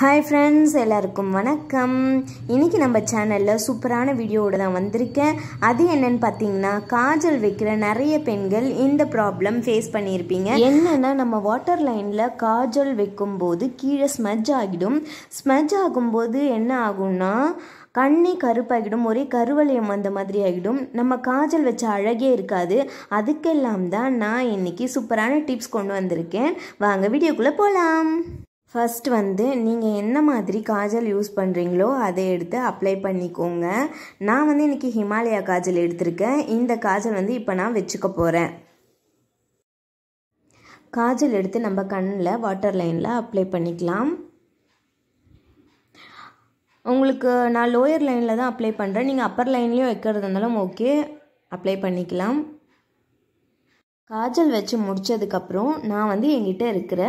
hi friends எல்லாருக்கும் வணக்கம் இன்றைக்கி நம்ம சேனலில் சூப்பரான வீடியோவோடு தான் வந்திருக்கேன் அது என்னன்னு பார்த்தீங்கன்னா காஜல் வைக்கிற நிறைய பெண்கள் இந்த ப்ராப்ளம் ஃபேஸ் பண்ணியிருப்பீங்க என்னென்னா நம்ம வாட்டர் லைனில் காஜல் வைக்கும்போது கீழே ஸ்மஜ் ஆகிடும் ஸ்மஜ் ஆகும்போது என்ன ஆகும்னா கண்ணே கருப்பாகிடும் ஒரே கருவளையம் அந்த மாதிரி ஆகிடும் நம்ம காஜல் வச்ச அழகே இருக்காது அதுக்கெல்லாம் தான் நான் இன்றைக்கி சூப்பரான டிப்ஸ் கொண்டு வந்திருக்கேன் வாங்க வீடியோக்குள்ளே போகலாம் ஃபஸ்ட் வந்து நீங்கள் என்ன மாதிரி காஜல் யூஸ் பண்ணுறீங்களோ அதை எடுத்து அப்ளை பண்ணிக்கோங்க நான் வந்து இன்றைக்கி ஹிமாலயா காஜல் எடுத்திருக்கேன் இந்த காஜல் வந்து இப்போ நான் வச்சுக்க போகிறேன் காஜல் எடுத்து நம்ம கண்ணில் வாட்டர் லைனில் அப்ளை பண்ணிக்கலாம் உங்களுக்கு நான் லோயர் லைனில் தான் அப்ளை பண்ணுறேன் நீங்கள் அப்பர் லைன்லேயும் வைக்கிறதுனாலும் ஓகே அப்ளை பண்ணிக்கலாம் காஜல் வச்சு முடித்ததுக்கப்புறம் நான் வந்து என்கிட்ட இருக்கிற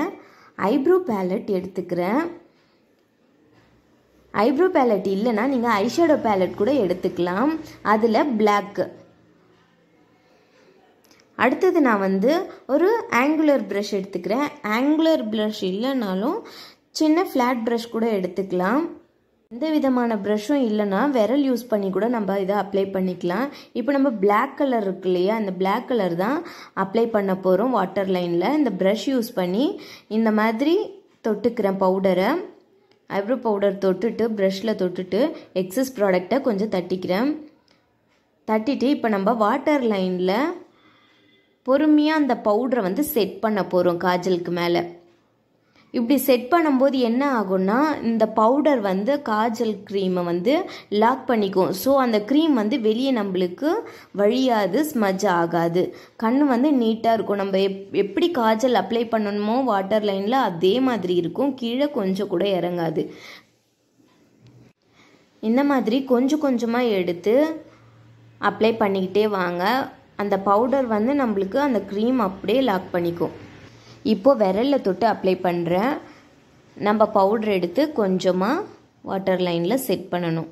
ஐப்ரோ பேலட் எடுத்துக்கிறேன் ஐப்ரோ பேலட் இல்லைன்னா நீங்கள் ஐஷேடோ பேலட் கூட எடுத்துக்கலாம் அதில் பிளாக்கு அடுத்தது நான் வந்து ஒரு ஆங்குலர் ப்ரஷ் எடுத்துக்கிறேன் ஆங்குலர் ப்ரஷ் இல்லைனாலும் சின்ன ஃப்ளாட் ப்ரஷ் கூட எடுத்துக்கலாம் எந்த விதமான ப்ரஷ்ஷும் இல்லைன்னா விரல் யூஸ் பண்ணி கூட நம்ம இதை அப்ளை பண்ணிக்கலாம் இப்போ நம்ம பிளாக் கலர் இருக்கு இல்லையா அந்த பிளாக் கலர் தான் அப்ளை பண்ண போகிறோம் வாட்டர் லைனில் இந்த ப்ரஷ் யூஸ் பண்ணி இந்த மாதிரி தொட்டுக்கிறேன் பவுடரை ஐப்ரோ பவுடர் தொட்டுட்டு ப்ரஷில் தொட்டுட்டு எக்ஸஸ் ப்ராடக்டை கொஞ்சம் தட்டிக்கிறேன் தட்டிட்டு இப்போ நம்ம வாட்டர் லைனில் பொறுமையாக அந்த பவுடரை வந்து செட் பண்ண போகிறோம் காஜலுக்கு மேலே இப்படி செட் பண்ணும்போது என்ன ஆகும்னா இந்த பவுடர் வந்து காஜல் க்ரீமை வந்து லாக் பண்ணிக்கும் ஸோ அந்த க்ரீம் வந்து வெளியே நம்மளுக்கு வழியாது ஸ்மஜ் ஆகாது கண் வந்து நீட்டாக இருக்கும் நம்ம எப் எப்படி காஜல் அப்ளை பண்ணணுமோ வாட்டர் லைனில் அதே மாதிரி இருக்கும் கீழே கொஞ்சம் கூட இறங்காது இந்த மாதிரி கொஞ்சம் கொஞ்சமாக எடுத்து அப்ளை பண்ணிக்கிட்டே வாங்க அந்த பவுடர் வந்து நம்மளுக்கு அந்த க்ரீம் அப்படியே லாக் பண்ணிக்கும் இப்போது விரலில் தொட்டு அப்ளை பண்ணுறேன் நம்ம பவுட்ரு எடுத்து கொஞ்சமாக வாட்டர் லைனில் செட் பண்ணணும்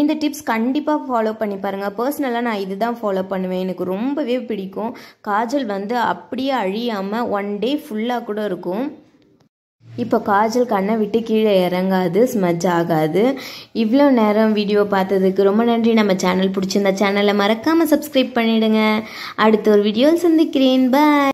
இந்த டிப்ஸ் கண்டிப்பாக ஃபாலோ பண்ணி பாருங்கள் பர்சனலாக நான் இது தான் ஃபாலோ பண்ணுவேன் எனக்கு ரொம்பவே பிடிக்கும் காஜல் வந்து அப்படியே அழியாமல் ஒன் டே ஃபுல்லாக கூட இருக்கும் இப்போ காஜல் கண்ணை விட்டு கீழே இறங்காது ஸ்மஜ் ஆகாது இவ்வளோ நேரம் வீடியோ பார்த்ததுக்கு ரொம்ப நன்றி நம்ம சேனல் பிடிச்சிருந்த சேனலை மறக்காமல் சப்ஸ்கிரைப் பண்ணிவிடுங்க அடுத்த ஒரு வீடியோவில் சந்திக்கிறேன் பாய்